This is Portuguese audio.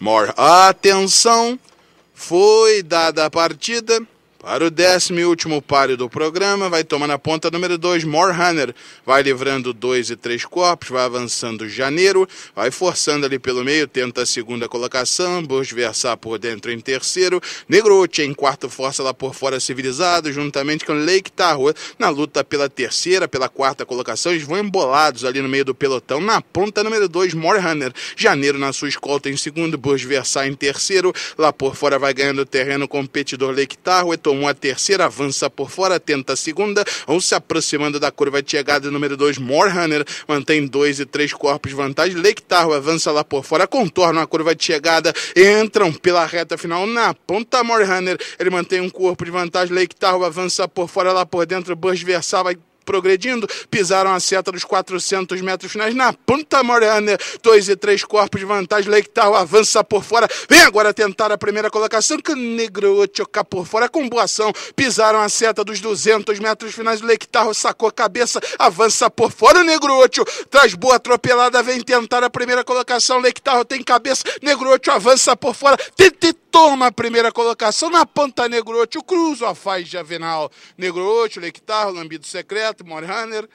More atenção foi dada à partida. Para o décimo e último páreo do programa, vai tomando a ponta número 2, More Hunter. Vai livrando dois e três corpos, vai avançando janeiro, vai forçando ali pelo meio, tenta a segunda colocação, Bush Versar por dentro em terceiro, Negrote em quarto, força lá por fora civilizado, juntamente com Lake Tahoe na luta pela terceira, pela quarta colocação. Eles vão embolados ali no meio do pelotão, na ponta número 2, More Hunter. Janeiro na sua escolta em segundo, Bush Versar em terceiro, lá por fora vai ganhando terreno competidor Lake Tahoe ou uma terceira, avança por fora, tenta a segunda, ou se aproximando da curva de chegada, número 2, Morhanner, mantém dois e três corpos vantagem, Lake Tahoe avança lá por fora, contorna a curva de chegada, entram pela reta final na ponta, Morhanner, ele mantém um corpo de vantagem, Lake Tahoe avança por fora, lá por dentro, Bush Versal vai progredindo, pisaram a seta dos 400 metros finais na Punta Morena. Dois e três corpos de vantagem. Leitão avança por fora. Vem agora tentar a primeira colocação. Que otio chocar por fora com boa ação. Pisaram a seta dos 200 metros finais. Leitão sacou a cabeça, avança por fora. O otio. traz boa atropelada. Vem tentar a primeira colocação. Leitão tem cabeça. Negro otio avança por fora. Tente toma a primeira colocação na Panta Negrote. O Cruz, o Afaz Javenal Negrote, o Lectar, o Lambido Secreto, o Morhaner.